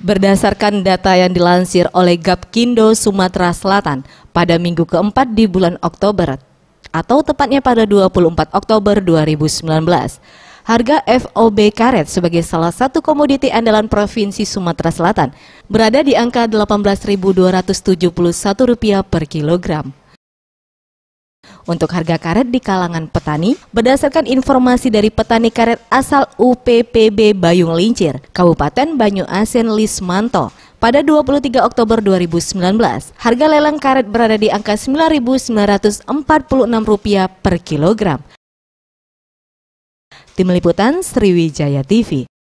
Berdasarkan data yang dilansir oleh Gapkindo Sumatera Selatan pada minggu keempat di bulan Oktober atau tepatnya pada 24 Oktober 2019, harga FOB karet sebagai salah satu komoditi andalan Provinsi Sumatera Selatan berada di angka Rp18.271 per kilogram untuk harga karet di kalangan petani berdasarkan informasi dari petani karet asal UPPB Bayung Lincir, Kabupaten Banyu Asin Lismanto. Pada 23 Oktober 2019, harga lelang karet berada di angka Rp9.946 per kilogram. Tim Liputan Sriwijaya TV